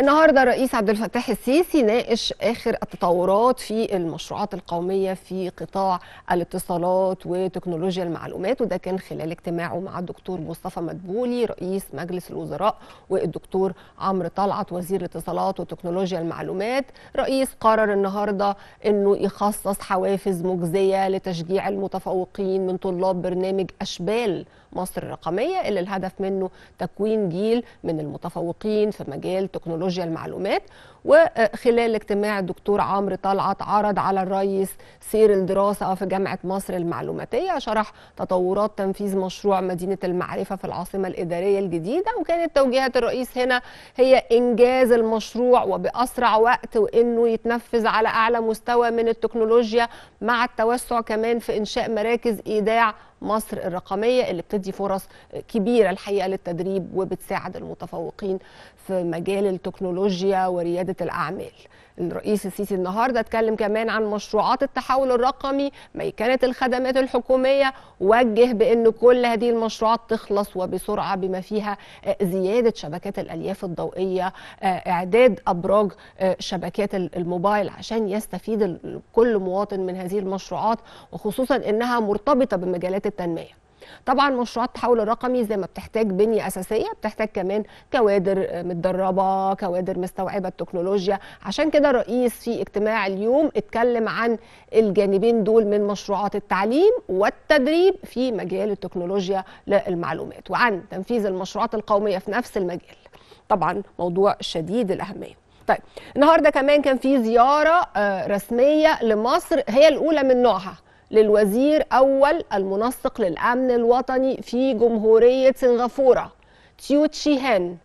النهارده الرئيس عبد الفتاح السيسي ناقش اخر التطورات في المشروعات القوميه في قطاع الاتصالات وتكنولوجيا المعلومات وده كان خلال اجتماعه مع الدكتور مصطفى مدبولي رئيس مجلس الوزراء والدكتور عمرو طلعت وزير الاتصالات وتكنولوجيا المعلومات رئيس قرر النهارده انه يخصص حوافز مجزيه لتشجيع المتفوقين من طلاب برنامج اشبال مصر الرقميه اللي الهدف منه تكوين جيل من المتفوقين في مجال تكنولوجيا تكنولوجيا المعلومات وخلال اجتماع الدكتور عمرو طلعت عرض على الرئيس سير الدراسة في جامعة مصر المعلوماتية شرح تطورات تنفيذ مشروع مدينة المعرفة في العاصمة الإدارية الجديدة وكانت توجيهات الرئيس هنا هي إنجاز المشروع وبأسرع وقت وإنه يتنفذ على أعلى مستوى من التكنولوجيا مع التوسع كمان في إنشاء مراكز إيداع مصر الرقميه اللي بتدي فرص كبيره الحقيقه للتدريب وبتساعد المتفوقين في مجال التكنولوجيا ورياده الاعمال. الرئيس السيسي النهارده اتكلم كمان عن مشروعات التحول الرقمي ميكنه الخدمات الحكوميه وجه بان كل هذه المشروعات تخلص وبسرعه بما فيها زياده شبكات الالياف الضوئيه اعداد ابراج شبكات الموبايل عشان يستفيد كل مواطن من هذه المشروعات وخصوصا انها مرتبطه بمجالات التنميه طبعا مشروعات التحول الرقمي زي ما بتحتاج بنيه اساسيه بتحتاج كمان كوادر متدربه كوادر مستوعبه التكنولوجيا عشان كده الرئيس في اجتماع اليوم اتكلم عن الجانبين دول من مشروعات التعليم والتدريب في مجال التكنولوجيا للمعلومات وعن تنفيذ المشروعات القوميه في نفس المجال طبعا موضوع شديد الاهميه طيب النهارده كمان كان في زياره آه، رسميه لمصر هي الاولى من نوعها للوزير أول المنسق للأمن الوطني في جمهورية سنغافورة تيوتشي هان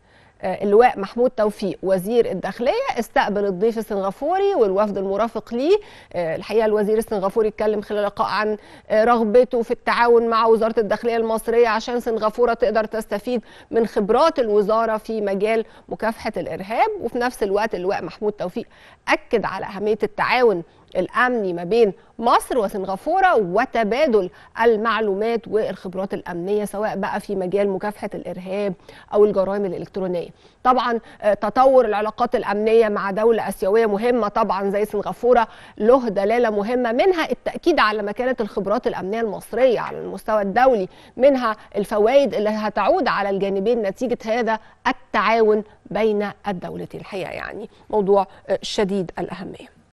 آه، اللواء محمود توفيق وزير الداخليه استقبل الضيف السنغافوري والوفد المرافق ليه آه، الحقيقه الوزير السنغافوري اتكلم خلال لقاء عن آه، رغبته في التعاون مع وزاره الداخليه المصريه عشان سنغافوره تقدر تستفيد من خبرات الوزاره في مجال مكافحه الارهاب وفي نفس الوقت اللواء محمود توفيق اكد على اهميه التعاون الامني ما بين مصر وسنغافوره وتبادل المعلومات والخبرات الامنيه سواء بقى في مجال مكافحه الارهاب او الجرائم الالكترونيه الأمنية طبعا آه، تطور العلاقات الأمنية مع دولة أسيوية مهمة طبعا زي سنغافورة له دلالة مهمة منها التأكيد على مكانة الخبرات الأمنية المصرية على المستوى الدولي منها الفوائد اللي هتعود على الجانبين نتيجة هذا التعاون بين الدولتين الحقيقة يعني موضوع آه، شديد الأهمية